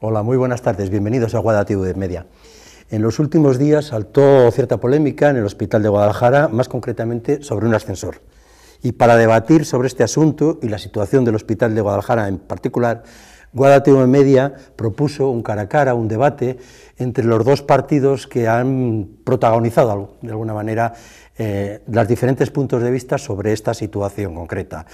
Hola, muy buenas tardes. Bienvenidos a Guadalajara Media. En los últimos días saltó cierta polémica en el Hospital de Guadalajara, más concretamente sobre un ascensor. Y para debatir sobre este asunto y la situación del Hospital de Guadalajara en particular, Guadalajara Media propuso un cara a cara, un debate entre los dos partidos que han protagonizado de alguna manera eh, los diferentes puntos de vista sobre esta situación concreta.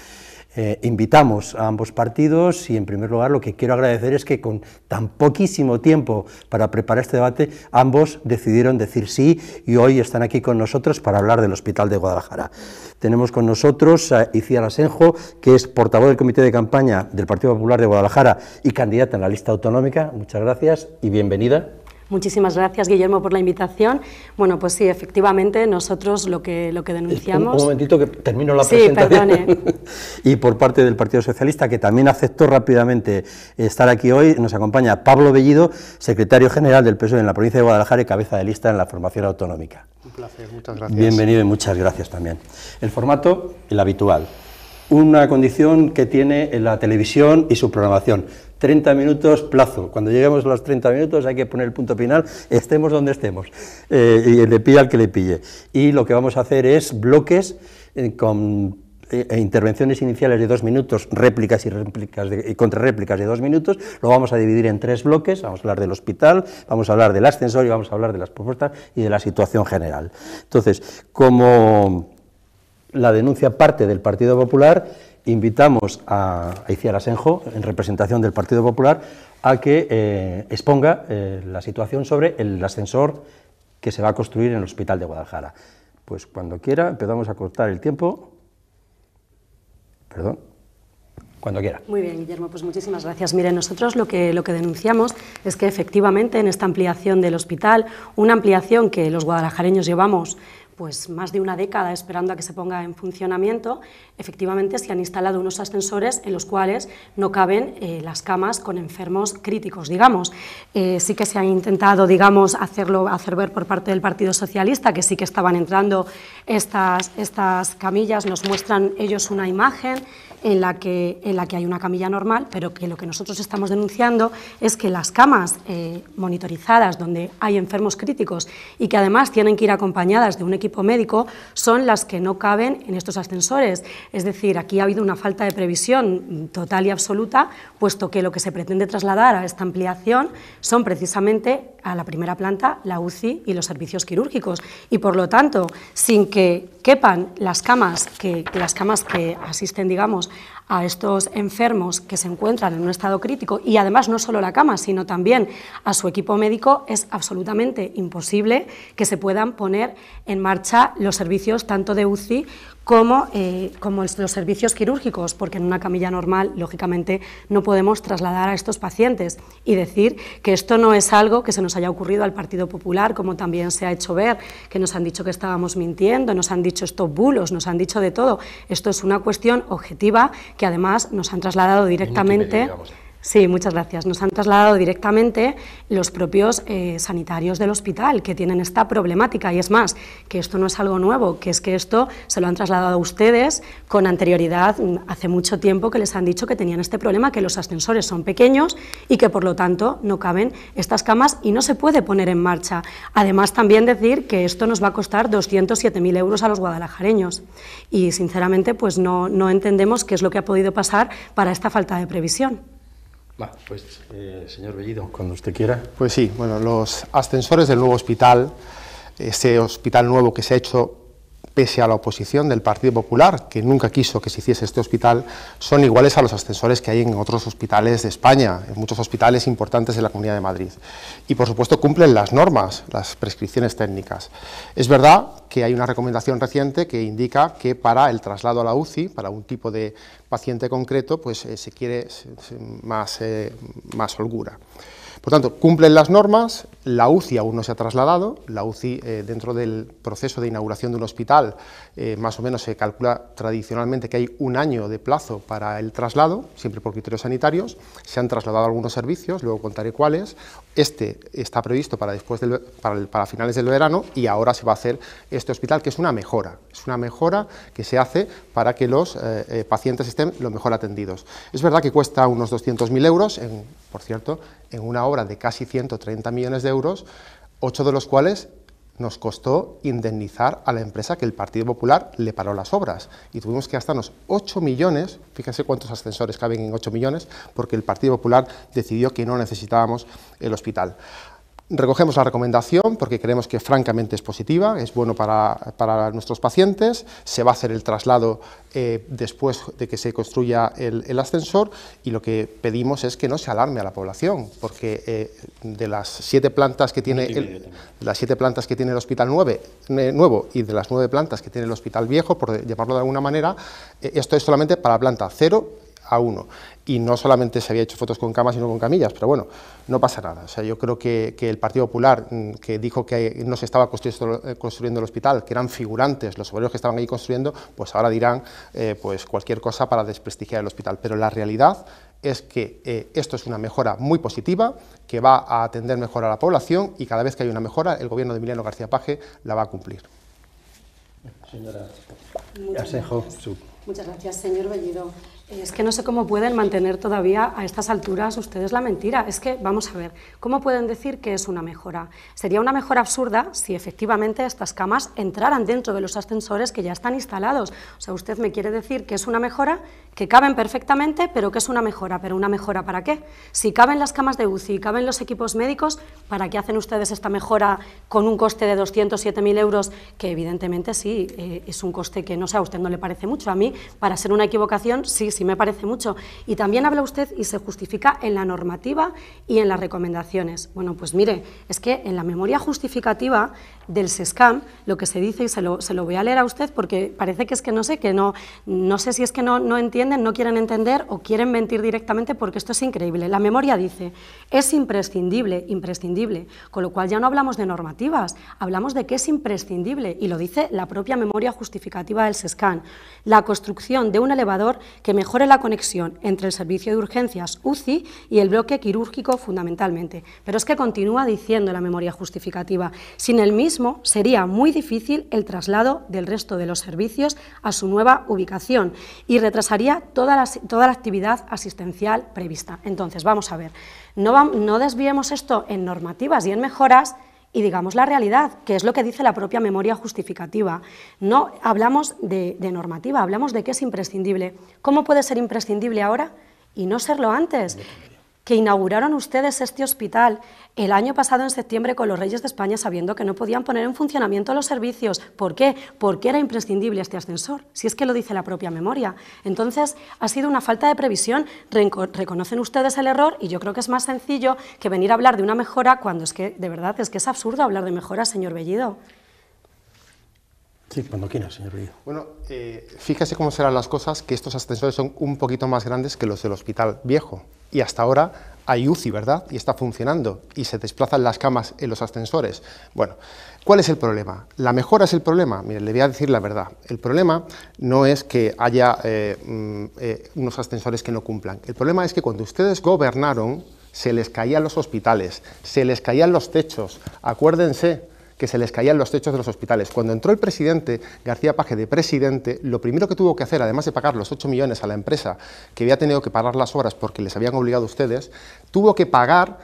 Eh, invitamos a ambos partidos y, en primer lugar, lo que quiero agradecer es que con tan poquísimo tiempo para preparar este debate, ambos decidieron decir sí y hoy están aquí con nosotros para hablar del Hospital de Guadalajara. Tenemos con nosotros a Iciar Asenjo, que es portavoz del Comité de Campaña del Partido Popular de Guadalajara y candidata en la lista autonómica. Muchas gracias y bienvenida. Muchísimas gracias, Guillermo, por la invitación. Bueno, pues sí, efectivamente, nosotros lo que, lo que denunciamos... Un, momentito que termino la presentación. y por parte del Partido Socialista, que también aceptó rápidamente estar aquí hoy, nos acompaña Pablo Bellido, secretario general del PSOE en la provincia de Guadalajara y cabeza de lista en la formación autonómica. Un placer, muchas gracias. Bienvenido y muchas gracias también. El formato, el habitual. Una condición que tiene la televisión y su programación 30 minutos plazo. Cuando lleguemos a los 30 minutos hay que poner el punto final, estemos donde estemos, eh, y le pilla al que le pille. Y lo que vamos a hacer es bloques eh, con eh, e intervenciones iniciales de dos minutos, réplicas y, réplicas y contrarréplicas de dos minutos, lo vamos a dividir en tres bloques, vamos a hablar del hospital, vamos a hablar del ascensor y vamos a hablar de las propuestas y de la situación general. Entonces, como la denuncia parte del Partido Popular, invitamos a, a Iciar Asenjo, en representación del Partido Popular, a que eh, exponga eh, la situación sobre el ascensor que se va a construir en el Hospital de Guadalajara. Pues cuando quiera, empezamos a cortar el tiempo. Perdón cuando quiera. Muy bien, Guillermo, pues muchísimas gracias. Mire, nosotros lo que, lo que denunciamos es que efectivamente en esta ampliación del hospital, una ampliación que los guadalajareños llevamos pues más de una década esperando a que se ponga en funcionamiento, efectivamente se han instalado unos ascensores en los cuales no caben eh, las camas con enfermos críticos, digamos. Eh, sí que se ha intentado, digamos, hacerlo, hacer ver por parte del Partido Socialista que sí que estaban entrando estas, estas camillas, nos muestran ellos una imagen en la, que, en la que hay una camilla normal, pero que lo que nosotros estamos denunciando es que las camas eh, monitorizadas donde hay enfermos críticos y que además tienen que ir acompañadas de un equipo médico son las que no caben en estos ascensores. Es decir, aquí ha habido una falta de previsión total y absoluta, puesto que lo que se pretende trasladar a esta ampliación son precisamente a la primera planta la UCI y los servicios quirúrgicos. Y por lo tanto, sin que quepan las camas que, las camas que asisten, digamos, a estos enfermos que se encuentran en un estado crítico y además no solo la cama, sino también a su equipo médico, es absolutamente imposible que se puedan poner en marcha los servicios tanto de UCI como, eh, como los servicios quirúrgicos, porque en una camilla normal, lógicamente, no podemos trasladar a estos pacientes y decir que esto no es algo que se nos haya ocurrido al Partido Popular, como también se ha hecho ver, que nos han dicho que estábamos mintiendo, nos han dicho estos bulos, nos han dicho de todo. Esto es una cuestión objetiva que además nos han trasladado directamente. Sí, muchas gracias. Nos han trasladado directamente los propios eh, sanitarios del hospital que tienen esta problemática y es más, que esto no es algo nuevo, que es que esto se lo han trasladado a ustedes con anterioridad, mm, hace mucho tiempo que les han dicho que tenían este problema, que los ascensores son pequeños y que por lo tanto no caben estas camas y no se puede poner en marcha. Además también decir que esto nos va a costar 207.000 euros a los guadalajareños y sinceramente pues no, no entendemos qué es lo que ha podido pasar para esta falta de previsión. Va, pues, eh, señor Bellido, cuando usted quiera. Pues sí, bueno, los ascensores del nuevo hospital, ese hospital nuevo que se ha hecho pese a la oposición del Partido Popular, que nunca quiso que se hiciese este hospital, son iguales a los ascensores que hay en otros hospitales de España, en muchos hospitales importantes de la Comunidad de Madrid. Y, por supuesto, cumplen las normas, las prescripciones técnicas. Es verdad que hay una recomendación reciente que indica que para el traslado a la UCI, para un tipo de paciente concreto pues eh, se quiere más, eh, más holgura. Por tanto, cumplen las normas, la UCI aún no se ha trasladado, la UCI eh, dentro del proceso de inauguración de un hospital eh, más o menos se calcula tradicionalmente que hay un año de plazo para el traslado, siempre por criterios sanitarios, se han trasladado algunos servicios, luego contaré cuáles, este está previsto para, después para, finales del verano y ahora se va a hacer este hospital que es una mejora, es una mejora que se hace para que los eh, pacientes estén lo mejor atendidos. Es verdad que cuesta unos 200.000 euros, por cierto, en una obra de casi 130 millones de euros, 8 de los cuales nos costó indemnizar a la empresa que el Partido Popular le paró las obras y tuvimos que gastarnos 8 millones, fíjense cuántos ascensores caben en 8 millones, porque el Partido Popular decidió que no necesitábamos el hospital. Recogemos la recomendación porque creemos que francamente es positiva, es bueno para, nuestros pacientes, se va a hacer el traslado eh, después de que se construya el, ascensor y lo que pedimos es que no se alarme a la población, porque eh, de las siete plantas que tiene el, las plantas que tiene el hospital eh, nuevo y de las nueve plantas que tiene el hospital viejo, por llamarlo de alguna manera, esto es solamente para planta cero a uno. Y no solamente se había hecho fotos con camas, sino con camillas, pero bueno, no pasa nada. O sea, yo creo que, el Partido Popular, mm, que dijo que no se estaba construyendo, el hospital, que eran figurantes los obreros que estaban ahí construyendo, pues ahora dirán eh, pues cualquier cosa para desprestigiar el hospital. Pero la realidad es que eh, esto es una mejora muy positiva, que va a atender mejor a la población y cada vez que hay una mejora, el gobierno de Emiliano García Paje la va a cumplir. Muchas gracias, Muchas gracias señor Bellido. Eh, es que no sé cómo pueden mantener todavía a estas alturas ustedes la mentira. Es que, vamos a ver, ¿cómo pueden decir que es una mejora? Sería una mejora absurda si efectivamente estas camas entraran dentro de los ascensores que ya están instalados. O sea, usted me quiere decir que es una mejora que caben perfectamente, pero que es una mejora. ¿Pero una mejora para qué? Si caben las camas de UCI, caben los equipos médicos, ¿para qué hacen ustedes esta mejora con un coste de 207.000 euros? Que evidentemente sí, eh, es un coste que, no sé, a usted no le parece mucho. A mí, para ser una equivocación, sí, sí me parece mucho. Y también habla usted y se justifica en la normativa y en las recomendaciones. Bueno, pues mire, es que en la memoria justificativa del SESCAM, lo que se dice, y se lo, se lo voy a leer a usted porque parece que es que no sé, que no, no sé si es que no, no entiendo no quieren entender o quieren mentir directamente porque esto es increíble. La memoria dice, es imprescindible, imprescindible, con lo cual ya no hablamos de normativas, hablamos de que es imprescindible y lo dice la propia memoria justificativa del SESCAN. La construcción de un elevador que mejore la conexión entre el servicio de urgencias UCI y el bloque quirúrgico fundamentalmente. Pero es que continúa diciendo la memoria justificativa, sin el mismo sería muy difícil el traslado del resto de los servicios a su nueva ubicación y retrasaría toda la, actividad asistencial prevista. Entonces, vamos a ver, no, no desviemos esto en normativas y en mejoras, y digamos la realidad, que es lo que dice la propia memoria justificativa. No hablamos de, normativa, hablamos de qué es imprescindible. ¿Cómo puede ser imprescindible ahora y no serlo antes? que inauguraron ustedes este hospital el año pasado en septiembre con los Reyes de España sabiendo que no podían poner en funcionamiento los servicios. ¿Por qué? Porque era imprescindible este ascensor, si es que lo dice la propia memoria. Entonces, ha sido una falta de previsión. reconocen ustedes el error y yo creo que es más sencillo que venir a hablar de una mejora cuando es que, de verdad, es que es absurdo hablar de mejora, señor Bellido. Sí, cuando quiera, señor Bellido. Bueno, eh, fíjese cómo serán las cosas, que estos ascensores son un poquito más grandes que los del hospital viejo y hasta ahora hay UCI, ¿verdad? Y está funcionando, y se desplazan las camas en los ascensores. Bueno, ¿cuál es el problema? ¿La mejora es el problema? Mire, le voy a decir la verdad. El problema no es que haya eh, mm, eh, unos ascensores que no cumplan. El problema es que cuando ustedes gobernaron, se les caían los hospitales, se les caían los techos. Acuérdense, que se les caían los techos de los hospitales. Cuando entró el presidente García Paje de presidente, lo primero que tuvo que hacer, además de pagar los 8 millones a la empresa que había tenido que pagar las obras porque les habían obligado a ustedes, tuvo que pagar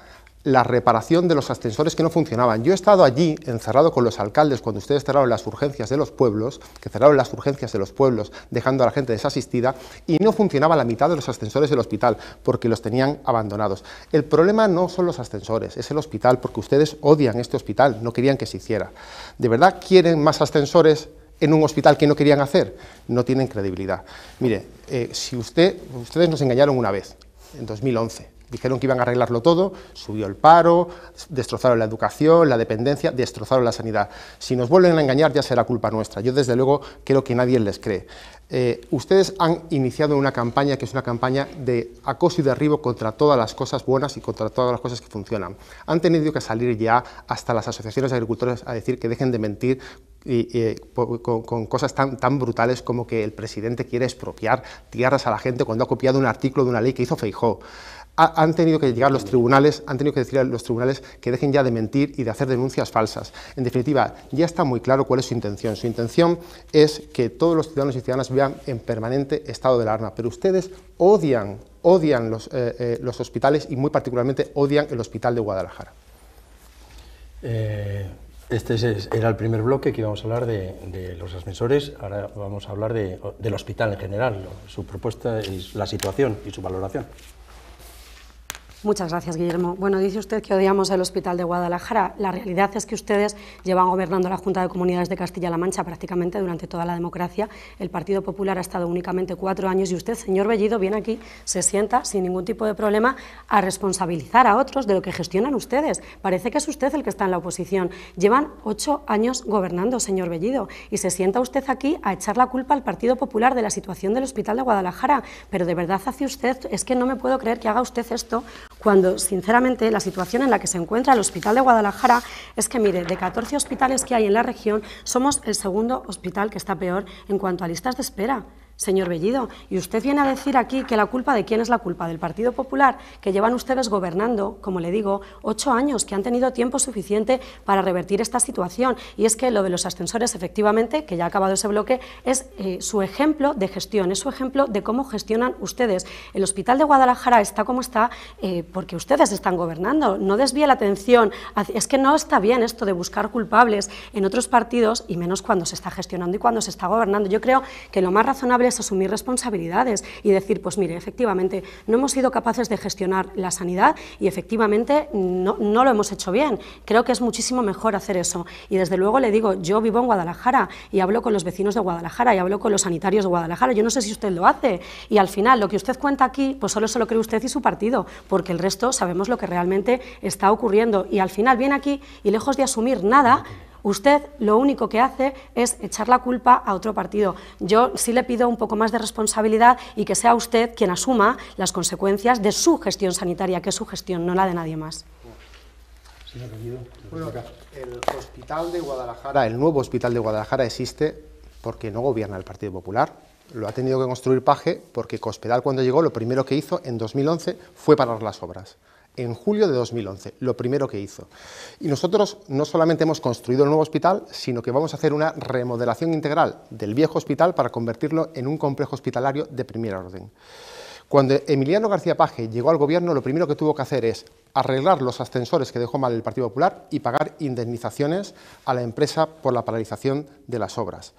la reparación de los ascensores que no funcionaban. Yo he estado allí encerrado con los alcaldes cuando ustedes cerraron las urgencias de los pueblos, que cerraron las urgencias de los pueblos dejando a la gente desasistida, y no funcionaba la mitad de los ascensores del hospital porque los tenían abandonados. El problema no son los ascensores, es el hospital, porque ustedes odian este hospital, no querían que se hiciera. ¿De verdad quieren más ascensores? en un hospital que no querían hacer, no tienen credibilidad. Mire, eh, si usted, ustedes nos engañaron una vez, en 2011, Dijeron que iban a arreglarlo todo, subió el paro, destrozaron la educación, la dependencia, destrozaron la sanidad. Si nos vuelven a engañar ya será culpa nuestra. Yo desde luego creo que nadie les cree. Eh, ustedes han iniciado una campaña que es una campaña de acoso y derribo contra todas las cosas buenas y contra todas las cosas que funcionan. Han tenido que salir ya hasta las asociaciones de agricultores a decir que dejen de mentir eh, con, cosas tan, tan brutales como que el presidente quiere expropiar tierras a la gente cuando ha copiado un artículo de una ley que hizo Feijó han tenido que llegar los tribunales, han tenido que decir a los tribunales que dejen ya de mentir y de hacer denuncias falsas. En definitiva, ya está muy claro cuál es su intención. Su intención es que todos los ciudadanos y ciudadanas vean en permanente estado de alarma, pero ustedes odian, odian los, eh, eh, hospitales y muy particularmente odian el hospital de Guadalajara. Eh, este era el primer bloque que íbamos a hablar de, los ascensores, ahora vamos a hablar del hospital en general, su propuesta y la situación y su valoración. Muchas gracias, Guillermo. Bueno, dice usted que odiamos el Hospital de Guadalajara. La realidad es que ustedes llevan gobernando la Junta de Comunidades de Castilla-La Mancha prácticamente durante toda la democracia. El Partido Popular ha estado únicamente cuatro años y usted, señor Bellido, viene aquí, se sienta sin ningún tipo de problema a responsabilizar a otros de lo que gestionan ustedes. Parece que es usted el que está en la oposición. Llevan ocho años gobernando, señor Bellido, y se sienta usted aquí a echar la culpa al Partido Popular de la situación del Hospital de Guadalajara. Pero de verdad hace usted, es que no me puedo creer que haga usted esto cuando sinceramente la situación en la que se encuentra el Hospital de Guadalajara es que, mire, de 14 hospitales que hay en la región, somos el segundo hospital que está peor en cuanto a listas de espera. Señor Bellido, y usted viene a decir aquí que la culpa de quién es la culpa, del Partido Popular, que llevan ustedes gobernando, como le digo, ocho años, que han tenido tiempo suficiente para revertir esta situación. Y es que lo de los ascensores, efectivamente, que ya ha acabado ese bloque, es eh, su ejemplo de gestión, es su ejemplo de cómo gestionan ustedes. El Hospital de Guadalajara está como está eh, porque ustedes están gobernando. No desvíe la atención. Es que no está bien esto de buscar culpables en otros partidos, y menos cuando se está gestionando y cuando se está gobernando. Yo creo que lo más razonable asumir responsabilidades y decir, pues mire, efectivamente, no hemos sido capaces de gestionar la sanidad y efectivamente no, no lo hemos hecho bien. Creo que es muchísimo mejor hacer eso. Y desde luego le digo, yo vivo en Guadalajara y hablo con los vecinos de Guadalajara y hablo con los sanitarios de Guadalajara. Yo no sé si usted lo hace. Y al final, lo que usted cuenta aquí, pues solo se lo cree usted y su partido, porque el resto sabemos lo que realmente está ocurriendo. Y al final viene aquí y lejos de asumir nada, Usted lo único que hace es echar la culpa a otro partido. Yo sí le pido un poco más de responsabilidad y que sea usted quien asuma las consecuencias de su gestión sanitaria, que es su gestión, no la de nadie más. el hospital de Guadalajara, el nuevo hospital de Guadalajara existe porque no gobierna el Partido Popular. Lo ha tenido que construir Paje porque Cospedal cuando llegó lo primero que hizo en 2011 fue parar las obras en julio de 2011, lo primero que hizo. Y nosotros no solamente hemos construido el nuevo hospital, sino que vamos a hacer una remodelación integral del viejo hospital para convertirlo en un complejo hospitalario de primera orden. Cuando Emiliano García Paje llegó al gobierno, lo primero que tuvo que hacer es arreglar los ascensores que dejó mal el Partido Popular y pagar indemnizaciones a la empresa por la paralización de las obras.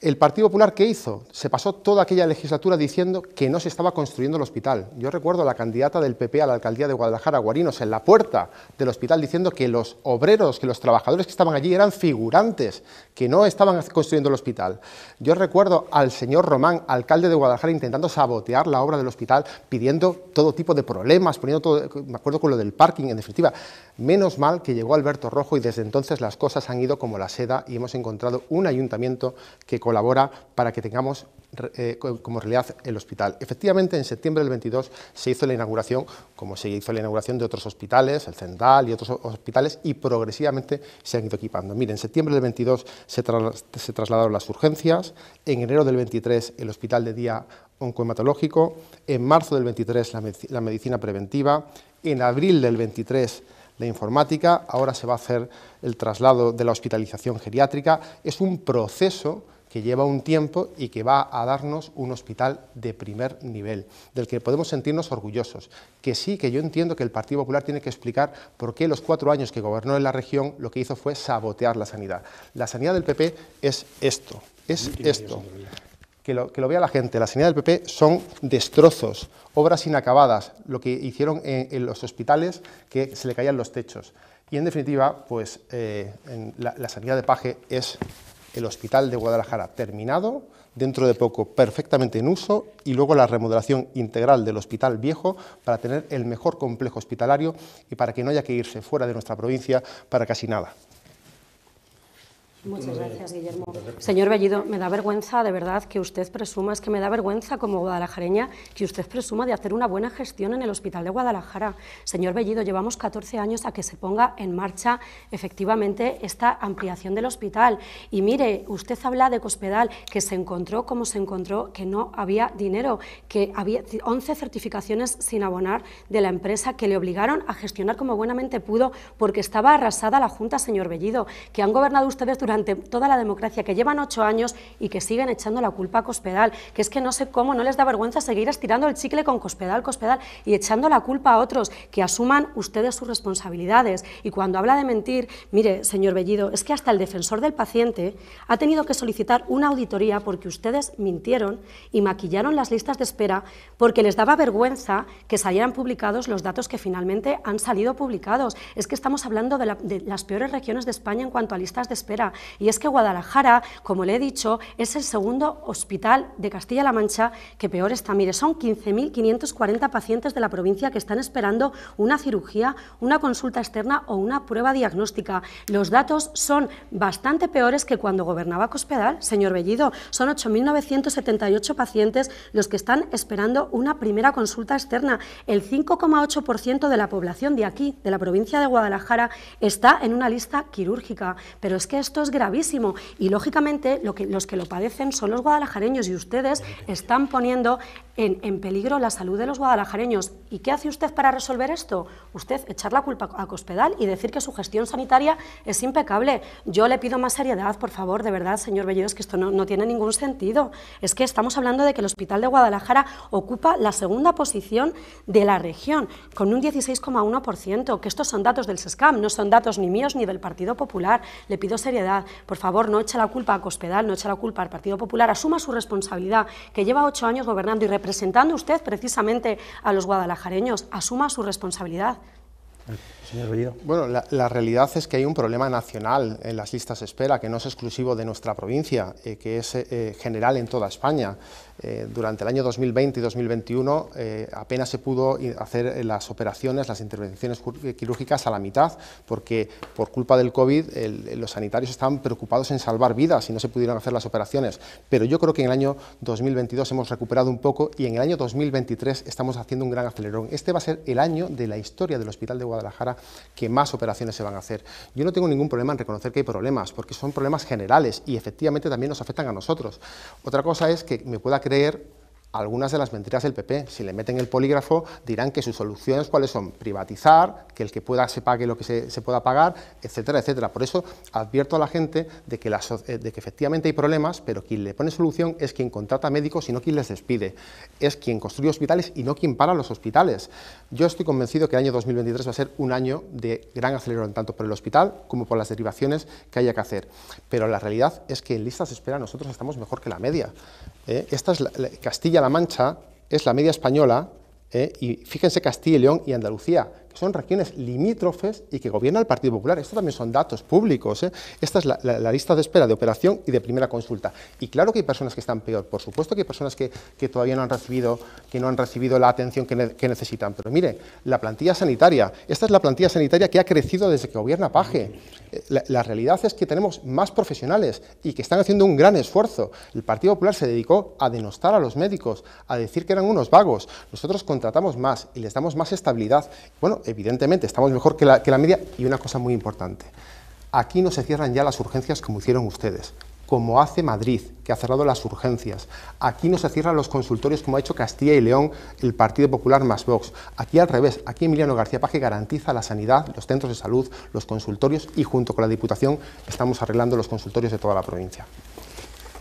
El Partido Popular, ¿qué hizo? Se pasó toda aquella legislatura diciendo que no se estaba construyendo el hospital. Yo recuerdo a la candidata del PP a la alcaldía de Guadalajara, Guarinos, en la puerta del hospital diciendo que los obreros, que los trabajadores que estaban allí eran figurantes, que no estaban construyendo el hospital. Yo recuerdo al señor Román, alcalde de Guadalajara, intentando sabotear la obra del hospital, pidiendo todo tipo de problemas, poniendo todo, me acuerdo con lo del parking, en definitiva. Menos mal que llegó Alberto Rojo y desde entonces las cosas han ido como la seda y hemos encontrado un ayuntamiento que colabora para que tengamos eh, como realidad el hospital. Efectivamente, en septiembre del 22 se hizo la inauguración, como se hizo la inauguración de otros hospitales, el Cendal y otros hospitales, y progresivamente se han ido equipando. Mire, en septiembre del 22 se, trasladaron las urgencias, en enero del 23 el hospital de día oncohematológico, en marzo del 23 la, la medicina preventiva, en abril del 23 la informática, ahora se va a hacer el traslado de la hospitalización geriátrica. Es un proceso que lleva un tiempo y que va a darnos un hospital de primer nivel, del que podemos sentirnos orgullosos, que sí, que yo entiendo que el Partido Popular tiene que explicar por qué los cuatro años que gobernó en la región lo que hizo fue sabotear la sanidad. La sanidad del PP es esto, es esto. Que lo, que lo, vea la gente, la sanidad del PP son destrozos, obras inacabadas, lo que hicieron en, los hospitales que se le caían los techos. Y en definitiva, pues eh, la, la sanidad de Paje es el Hospital de Guadalajara terminado, dentro de poco perfectamente en uso y luego la remodelación integral del Hospital Viejo para tener el mejor complejo hospitalario y para que no haya que irse fuera de nuestra provincia para casi nada. Muchas gracias, Guillermo. Señor Bellido, me da vergüenza, de verdad, que usted presuma, es que me da vergüenza como guadalajareña, que usted presuma de hacer una buena gestión en el Hospital de Guadalajara. Señor Bellido, llevamos 14 años a que se ponga en marcha efectivamente esta ampliación del hospital. Y mire, usted habla de Cospedal, que se encontró como se encontró, que no había dinero, que había 11 certificaciones sin abonar de la empresa que le obligaron a gestionar como buenamente pudo porque estaba arrasada la Junta, señor Bellido, que han gobernado ustedes durante toda la democracia, que llevan ocho años y que siguen echando la culpa a Cospedal, que es que no sé cómo, no les da vergüenza seguir estirando el chicle con Cospedal, Cospedal y echando la culpa a otros, que asuman ustedes sus responsabilidades. Y cuando habla de mentir, mire, señor Bellido, es que hasta el defensor del paciente ha tenido que solicitar una auditoría porque ustedes mintieron y maquillaron las listas de espera porque les daba vergüenza que salieran publicados los datos que finalmente han salido publicados. Es que estamos hablando de, de las peores regiones de España en cuanto a listas de espera. Y es que Guadalajara, como le he dicho, es el segundo hospital de Castilla-La Mancha que peor está. Mire, son 15.540 pacientes de la provincia que están esperando una cirugía, una consulta externa o una prueba diagnóstica. Los datos son bastante peores que cuando gobernaba Cospedal, señor Bellido. Son 8.978 pacientes los que están esperando una primera consulta externa. El 5,8% de la población de aquí, de la provincia de Guadalajara, está en una lista quirúrgica. Pero es que estos gravísimo y lógicamente lo que, los que lo padecen son los guadalajareños y ustedes están poniendo en, en, peligro la salud de los guadalajareños. ¿Y qué hace usted para resolver esto? Usted echar la culpa a Cospedal y decir que su gestión sanitaria es impecable. Yo le pido más seriedad, por favor, de verdad, señor es que esto no, no tiene ningún sentido. Es que estamos hablando de que el Hospital de Guadalajara ocupa la segunda posición de la región, con un 16,1%, que estos son datos del SESCAM, no son datos ni míos ni del Partido Popular. Le pido seriedad por favor, no eche la culpa a Cospedal, no eche la culpa al Partido Popular, asuma su responsabilidad, que lleva ocho años gobernando y representando usted precisamente a los guadalajareños, asuma su responsabilidad. Señor Bueno, la, realidad es que hay un problema nacional en las listas de espera, que no es exclusivo de nuestra provincia, eh, que es eh, eh, general en toda España. durante el año 2020 y 2021 apenas se pudo hacer las operaciones, las intervenciones quirúrgicas a la mitad, porque por culpa del COVID los sanitarios estaban preocupados en salvar vidas y no se pudieron hacer las operaciones. Pero yo creo que en el año 2022 hemos recuperado un poco y en el año 2023 estamos haciendo un gran acelerón. Este va a ser el año de la historia del Hospital de Guadalajara que más operaciones se van a hacer. Yo no tengo ningún problema en reconocer que hay problemas, porque son problemas generales y efectivamente también nos afectan a nosotros. Otra cosa es que me pueda creer algunas de las mentiras del PP, si le meten el polígrafo, dirán que sus soluciones cuáles son, privatizar, que el que pueda se pague lo que se, pueda pagar, etcétera, etcétera. Por eso advierto a la gente de que, eh, de que efectivamente hay problemas, pero quien le pone solución es quien contrata médicos y no quien les despide, es quien construye hospitales y no quien para los hospitales. Yo estoy convencido que el año 2023 va a ser un año de gran acelerón, tanto por el hospital como por las derivaciones que haya que hacer. Pero la realidad es que en listas de espera nosotros estamos mejor que la media. Eh, esta es Castilla-La Mancha, es la media española, eh, y fíjense Castilla y León y Andalucía, son regiones limítrofes y que gobierna el Partido Popular. Esto también son datos públicos. ¿eh? Esta es la, lista de espera de operación y de primera consulta. Y claro que hay personas que están peor, por supuesto que hay personas que, todavía no han recibido, que no han recibido la atención que, necesitan. Pero mire, la plantilla sanitaria, esta es la plantilla sanitaria que ha crecido desde que gobierna Paje. Eh, la, la realidad es que tenemos más profesionales y que están haciendo un gran esfuerzo. El Partido Popular se dedicó a denostar a los médicos, a decir que eran unos vagos. Nosotros contratamos más y les damos más estabilidad. Bueno, evidentemente estamos mejor que la, media y una cosa muy importante, aquí no se cierran ya las urgencias como hicieron ustedes, como hace Madrid, que ha cerrado las urgencias. Aquí no se cierran los consultorios como ha hecho Castilla y León, el Partido Popular más Vox. Aquí al revés, aquí Emiliano García Paje garantiza la sanidad, los centros de salud, los consultorios y junto con la Diputación estamos arreglando los consultorios de toda la provincia.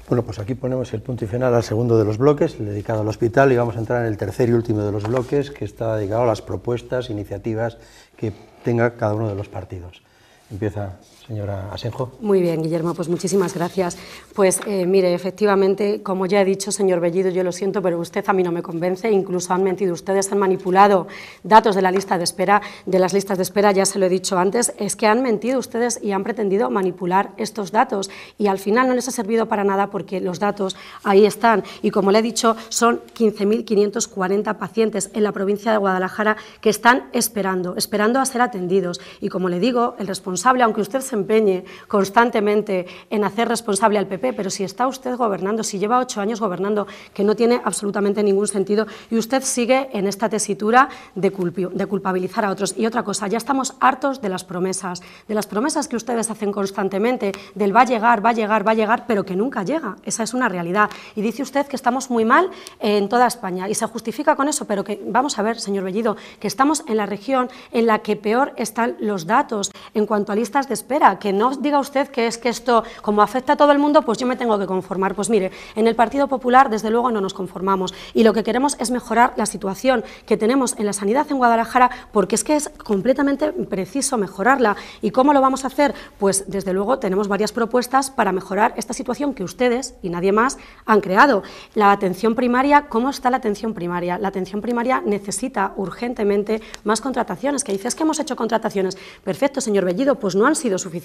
Bueno, pues aquí ponemos el punto y final al segundo de los bloques, dedicado al hospital, y vamos a entrar en el tercer y último de los bloques, que está dedicado a las propuestas, iniciativas que tenga cada uno de los partidos. Empieza señora Asenjo. Muy bien, Guillermo, pues muchísimas gracias. Pues eh, mire, efectivamente, como ya he dicho, señor Bellido, yo lo siento, pero usted a mí no me convence, incluso han mentido ustedes, han manipulado datos de la lista de espera, de las listas de espera, ya se lo he dicho antes, es que han mentido ustedes y han pretendido manipular estos datos y al final no les ha servido para nada porque los datos ahí están y como le he dicho, son 15.540 pacientes en la provincia de Guadalajara que están esperando, esperando a ser atendidos y como le digo, el responsable, aunque usted se empeñe constantemente en hacer responsable al PP, pero si está usted gobernando, si lleva ocho años gobernando, que no tiene absolutamente ningún sentido, y usted sigue en esta tesitura de, de culpabilizar a otros. Y otra cosa, ya estamos hartos de las promesas, de las promesas que ustedes hacen constantemente, del va a llegar, va a llegar, va a llegar, pero que nunca llega. Esa es una realidad. Y dice usted que estamos muy mal en toda España, y se justifica con eso, pero que, vamos a ver, señor Bellido, que estamos en la región en la que peor están los datos en cuanto a listas de espera que no diga usted que es que esto, como afecta a todo el mundo, pues yo me tengo que conformar. Pues mire, en el Partido Popular, desde luego, no nos conformamos y lo que queremos es mejorar la situación que tenemos en la sanidad en Guadalajara, porque es que es completamente preciso mejorarla. ¿Y cómo lo vamos a hacer? Pues desde luego tenemos varias propuestas para mejorar esta situación que ustedes y nadie más han creado. La atención primaria, ¿cómo está la atención primaria? La atención primaria necesita urgentemente más contrataciones, que dices que hemos hecho contrataciones. Perfecto, señor Bellido, pues no han sido suficientes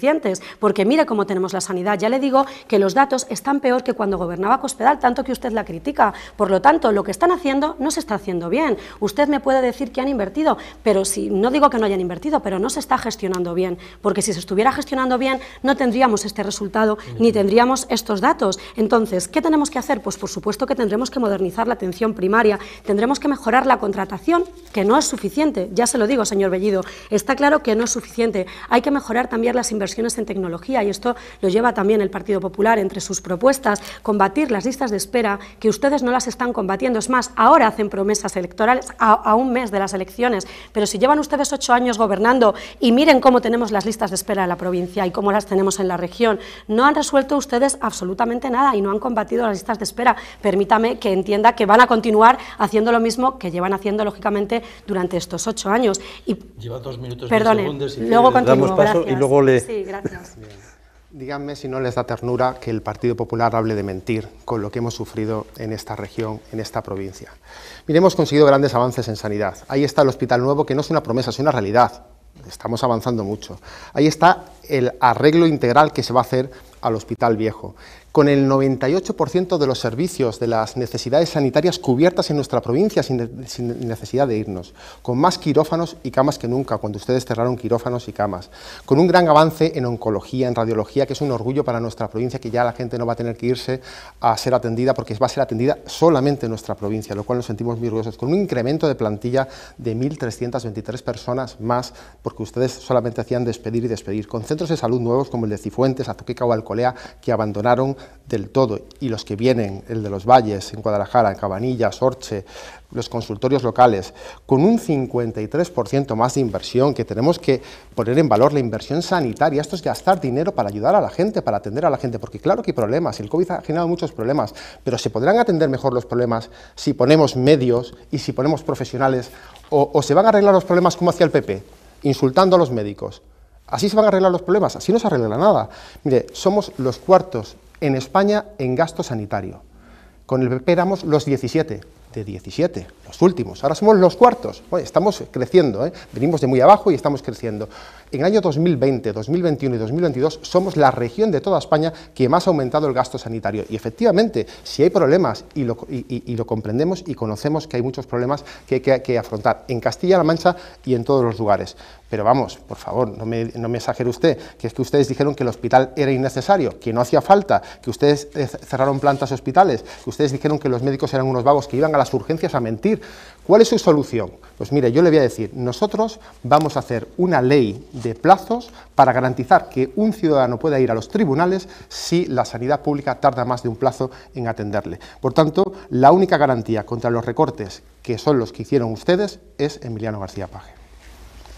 porque mira cómo tenemos la sanidad. Ya le digo que los datos están peor que cuando gobernaba Cospedal, tanto que usted la critica. Por lo tanto, lo que están haciendo no se está haciendo bien. Usted me puede decir que han invertido, pero si no digo que no hayan invertido, pero no se está gestionando bien, porque si se estuviera gestionando bien no tendríamos este resultado ni tendríamos estos datos. Entonces, ¿qué tenemos que hacer? Pues por supuesto que tendremos que modernizar la atención primaria, tendremos que mejorar la contratación, que no es suficiente, ya se lo digo, señor Bellido, está claro que no es suficiente. Hay que mejorar también las inversiones inversiones en tecnología y esto lo lleva también el Partido Popular entre sus propuestas, combatir las listas de espera que ustedes no las están combatiendo. Es más, ahora hacen promesas electorales a, un mes de las elecciones, pero si llevan ustedes ocho años gobernando y miren cómo tenemos las listas de espera en la provincia y cómo las tenemos en la región, no han resuelto ustedes absolutamente nada y no han combatido las listas de espera. Permítame que entienda que van a continuar haciendo lo mismo que llevan haciendo, lógicamente, durante estos ocho años. Y, Lleva dos minutos, Y luego Sí, gracias. Díganme si no les da ternura que el Partido Popular hable de mentir con lo que hemos sufrido en esta región, en esta provincia. Mire, hemos conseguido grandes avances en sanidad. Ahí está el Hospital Nuevo, que no es una promesa, es una realidad. Estamos avanzando mucho. Ahí está el arreglo integral que se va a hacer al Hospital Viejo. Con el 98% de los servicios de las necesidades sanitarias cubiertas en nuestra provincia sin, necesidad de irnos, con más quirófanos y camas que nunca, cuando ustedes cerraron quirófanos y camas, con un gran avance en oncología, en radiología, que es un orgullo para nuestra provincia, que ya la gente no va a tener que irse a ser atendida porque va a ser atendida solamente en nuestra provincia, lo cual nos sentimos muy orgullosos, con un incremento de plantilla de 1.323 personas más, porque ustedes solamente hacían despedir y despedir, con centros de salud nuevos como el de Cifuentes, Azuqueca o que abandonaron del todo, y los que vienen, el de los valles, en Guadalajara, en Cabanillas, Orche, los consultorios locales, con un 53% más de inversión, que tenemos que poner en valor la inversión sanitaria, esto es gastar dinero para ayudar a la gente, para atender a la gente, porque claro que hay problemas, el COVID ha generado muchos problemas, pero se podrán atender mejor los problemas si ponemos medios y si ponemos profesionales, o, o se van a arreglar los problemas como hacía el PP, insultando a los médicos. Así se van a arreglar los problemas, así no se arregla nada. Mire, somos los cuartos en España en gasto sanitario. Con el PP éramos los 17, de 17, los últimos. Ahora somos los cuartos. estamos creciendo, ¿eh? venimos de muy abajo y estamos creciendo. En el año 2020, 2021 y 2022 somos la región de toda España que más ha aumentado el gasto sanitario. Y efectivamente, si hay problemas y lo, comprendemos y conocemos que hay muchos problemas que hay que, afrontar en Castilla-La Mancha y en todos los lugares. Pero vamos, por favor, no me, no me exagere usted, que es que ustedes dijeron que el hospital era innecesario, que no hacía falta, que ustedes eh, cerraron plantas hospitales, que ustedes dijeron que los médicos eran unos vagos que iban a las urgencias a mentir. ¿Cuál es su solución? Pues mire, yo le voy a decir, nosotros vamos a hacer una ley de plazos para garantizar que un ciudadano pueda ir a los tribunales si la sanidad pública tarda más de un plazo en atenderle. Por tanto, la única garantía contra los recortes que son los que hicieron ustedes es Emiliano García Paje.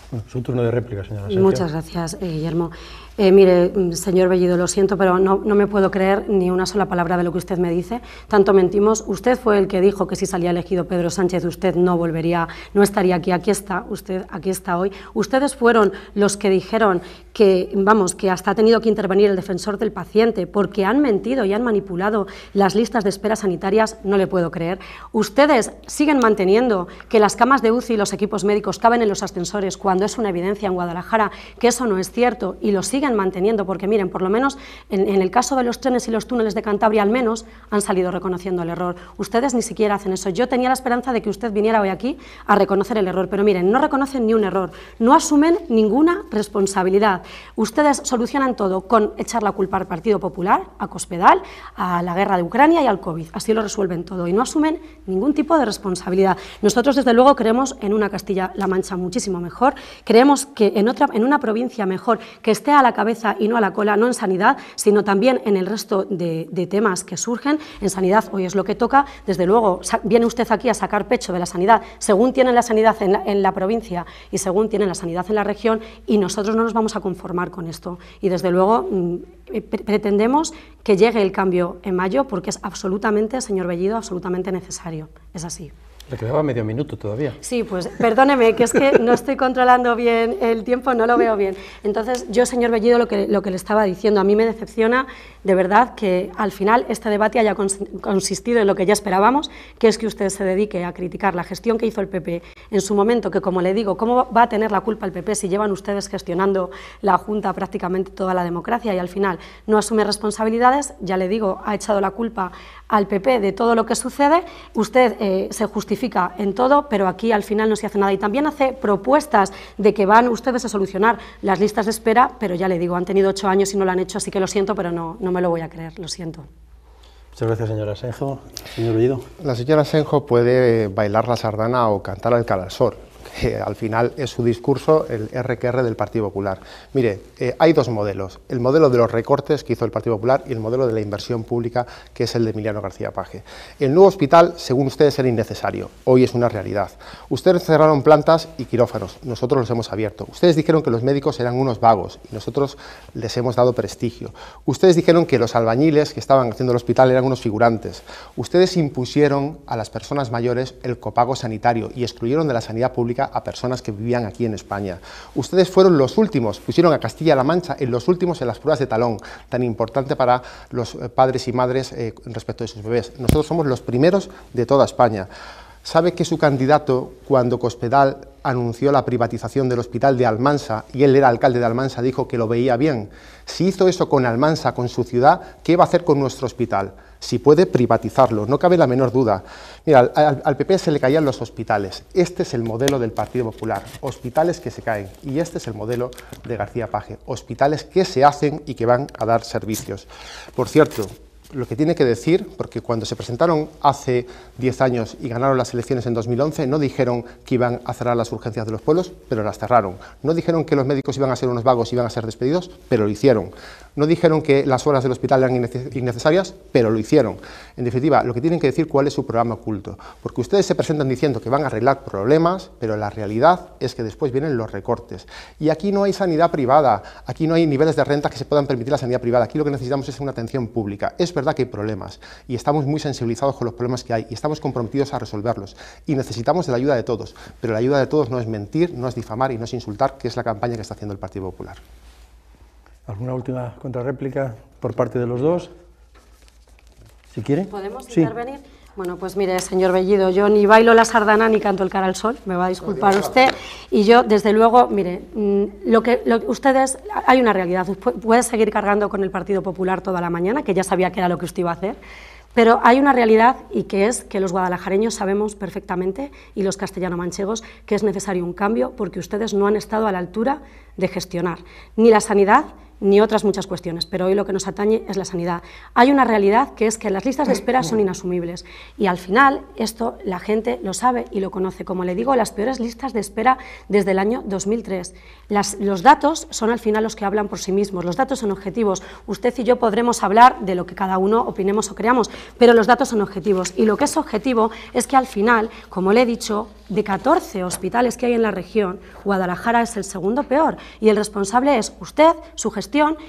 Bueno, un turno de réplica, señora. Muchas gracias, eh, Guillermo. Eh, mire, mm, señor Bellido, lo siento, pero no, me puedo creer ni una sola palabra de lo que usted me dice. Tanto mentimos. Usted fue el que dijo que si salía elegido Pedro Sánchez, usted no volvería, no estaría aquí. Aquí está, usted aquí está hoy. Ustedes fueron los que dijeron que, vamos, que hasta ha tenido que intervenir el defensor del paciente porque han mentido y han manipulado las listas de espera sanitarias. No le puedo creer. Ustedes siguen manteniendo que las camas de UCI y los equipos médicos caben en los ascensores cuando es una evidencia en Guadalajara que eso no es cierto y lo siguen manteniendo, porque miren, por lo menos en, el caso de los trenes y los túneles de Cantabria al menos han salido reconociendo el error. Ustedes ni siquiera hacen eso. Yo tenía la esperanza de que usted viniera hoy aquí a reconocer el error, pero miren, no reconocen ni un error, no asumen ninguna responsabilidad. Ustedes solucionan todo con echar la culpa al Partido Popular, a Cospedal, a la guerra de Ucrania y al COVID. Así lo resuelven todo y no asumen ningún tipo de responsabilidad. Nosotros, desde luego, creemos en una Castilla-La Mancha muchísimo mejor, creemos que en, otra, en una provincia mejor, que esté a la cabeza y no a la cola, no en sanidad, sino también en el resto de, temas que surgen. En sanidad hoy es lo que toca. Desde luego, viene usted aquí a sacar pecho de la sanidad, según tiene la sanidad en la, en la provincia y según tiene la sanidad en la región, y nosotros no nos vamos a conformar con esto. Y desde luego mm, eh, pretendemos que llegue el cambio en mayo porque es absolutamente, señor Bellido, absolutamente necesario. Es así. Le quedaba medio minuto todavía. Sí, pues perdóneme, que es que no estoy controlando bien el tiempo, no lo veo bien. Entonces, yo, señor Bellido, lo que, lo que le estaba diciendo, a mí me decepciona de verdad que al final este debate haya consistido en lo que ya esperábamos, que es que usted se dedique a criticar la gestión que hizo el PP en su momento, que como le digo, ¿cómo va a tener la culpa el PP si llevan ustedes gestionando la Junta prácticamente toda la democracia y al final no asume responsabilidades? Ya le digo, ha echado la culpa al PP de todo lo que sucede, usted eh, se justifica en todo, pero aquí al final no se hace nada. Y también hace propuestas de que van ustedes a solucionar las listas de espera, pero ya le digo, han tenido ocho años y no lo han hecho, así que lo siento, pero no, no me lo voy a creer, lo siento. Muchas gracias, señora Senjo. Señor Ullido. La señora Senjo puede eh, bailar la sardana o cantar al calasor que al final es su discurso, el RQR del Partido Popular. Mire, eh, hay dos modelos, el modelo de los recortes que hizo el Partido Popular y el modelo de la inversión pública, que es el de Emiliano García Paje. El nuevo hospital, según ustedes, era innecesario, hoy es una realidad. Ustedes cerraron plantas y quirófanos, nosotros los hemos abierto. Ustedes dijeron que los médicos eran unos vagos y nosotros les hemos dado prestigio. Ustedes dijeron que los albañiles que estaban haciendo el hospital eran unos figurantes. Ustedes impusieron a las personas mayores el copago sanitario y excluyeron de la sanidad pública a personas que vivían aquí en España. Ustedes fueron los últimos, pusieron a Castilla-La Mancha en los últimos en las pruebas de talón, tan importante para los eh, padres y madres eh, respecto de sus bebés. Nosotros somos los primeros de toda España. ¿Sabe que su candidato, cuando Cospedal anunció la privatización del hospital de Almansa y él era alcalde de Almansa, dijo que lo veía bien? Si hizo eso con Almansa, con su ciudad, ¿qué va a hacer con nuestro hospital? si puede privatizarlo, no cabe la menor duda. Mira, al, PP se le caían los hospitales, este es el modelo del Partido Popular, hospitales que se caen, y este es el modelo de García Page... hospitales que se hacen y que van a dar servicios. Por cierto, lo que tiene que decir, porque cuando se presentaron hace 10 años y ganaron las elecciones en 2011, no dijeron que iban a cerrar las urgencias de los pueblos, pero las cerraron. No dijeron que los médicos iban a ser unos vagos y iban a ser despedidos, pero lo hicieron. No dijeron que las horas del hospital eran innecesarias, pero lo hicieron. En definitiva, lo que tienen que decir cuál es su programa oculto, porque ustedes se presentan diciendo que van a arreglar problemas, pero la realidad es que después vienen los recortes. Y aquí no hay sanidad privada, aquí no hay niveles de renta que se puedan permitir la sanidad privada, aquí lo que necesitamos es una atención pública. Es verdad que hay problemas y estamos muy sensibilizados con los problemas que hay y estamos comprometidos a resolverlos y necesitamos de la ayuda de todos, pero la ayuda de todos no es mentir, no es difamar y no es insultar, que es la campaña que está haciendo el Partido Popular. ¿Alguna última contrarréplica por parte de los dos? Si quiere. ¿Podemos intervenir? Bueno, pues mire, señor Bellido, yo ni bailo la sardana ni canto el cara al sol, me va a disculpar usted. Y yo, desde luego, mire, mm, lo que, ustedes, hay una realidad, puede seguir cargando con el Partido Popular toda la mañana, que ya sabía que era lo que usted iba a hacer, pero hay una realidad y que es que los guadalajareños sabemos perfectamente y los castellano-manchegos que es necesario un cambio porque ustedes no han estado a la altura de gestionar ni la sanidad ni otras muchas cuestiones, pero hoy lo que nos atañe es la sanidad. Hay una realidad que es que las listas de espera son inasumibles y al final esto la gente lo sabe y lo conoce. Como le digo, las peores listas de espera desde el año 2003. Las, los datos son al final los que hablan por sí mismos, los datos son objetivos. Usted y yo podremos hablar de lo que cada uno opinemos o creamos, pero los datos son objetivos y lo que es objetivo es que al final, como le he dicho, de 14 hospitales que hay en la región, Guadalajara es el segundo peor y el responsable es usted, su gestión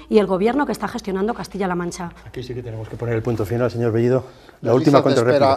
y el gobierno que está gestionando Castilla-La Mancha. Aquí sí que tenemos que poner el punto final, señor Bellido. La las última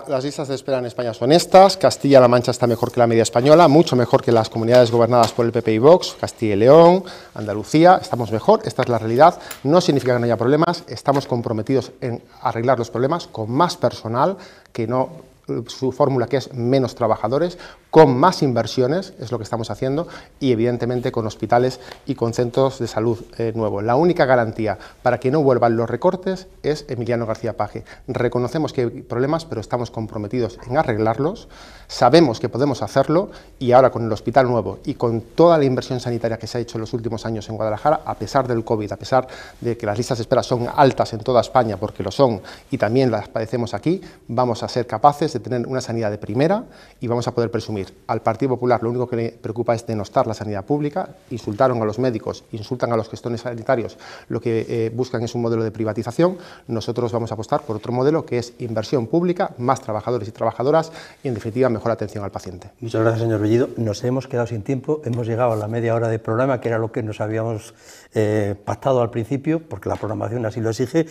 Las listas de espera en España son estas. Castilla-La Mancha está mejor que la media española, mucho mejor que las comunidades gobernadas por el PP y Vox, Castilla y León, Andalucía. Estamos mejor, esta es la realidad. No significa que no haya problemas, estamos comprometidos en arreglar los problemas con más personal que no eh, su fórmula que es menos trabajadores, con más inversiones, es lo que estamos haciendo, y evidentemente con hospitales y con centros de salud eh, nuevos. La única garantía para que no vuelvan los recortes es Emiliano García Paje. Reconocemos que hay problemas, pero estamos comprometidos en arreglarlos, sabemos que podemos hacerlo, y ahora con el hospital nuevo y con toda la inversión sanitaria que se ha hecho en los últimos años en Guadalajara, a pesar del COVID, a pesar de que las listas de espera son altas en toda España, porque lo son, y también las padecemos aquí, vamos a ser capaces de tener una sanidad de primera y vamos a poder presumir al Partido Popular lo único que le preocupa es denostar la sanidad pública, insultaron a los médicos, insultan a los gestores sanitarios, lo que eh, buscan es un modelo de privatización. Nosotros vamos a apostar por otro modelo que es inversión pública, más trabajadores y trabajadoras y en definitiva mejor atención al paciente. Muchas gracias, señor Bellido. Nos hemos quedado sin tiempo, hemos llegado a la media hora de programa, que era lo que nos habíamos eh, pactado al principio, porque la programación así lo exige.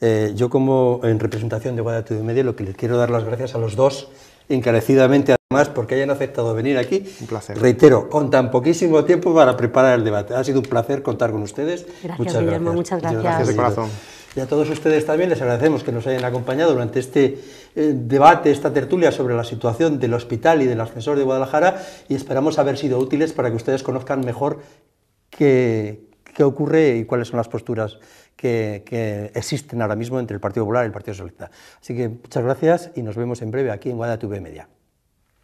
Eh, yo como en representación de Guadalupe de Media lo que les quiero dar las gracias a los dos encarecidamente más porque hayan aceptado venir aquí. Un placer. Reitero, con tan poquísimo tiempo para preparar el debate. Ha sido un placer contar con ustedes. Gracias, muchas Guillermo, gracias. muchas gracias. gracias de corazón. Y a todos ustedes también les agradecemos que nos hayan acompañado durante este eh, debate, esta tertulia sobre la situación del hospital y del ascensor de Guadalajara y esperamos haber sido útiles para que ustedes conozcan mejor qué, qué ocurre y cuáles son las posturas que, que, existen ahora mismo entre el Partido Popular y el Partido Socialista. Así que muchas gracias y nos vemos en breve aquí en Guadalajara Media.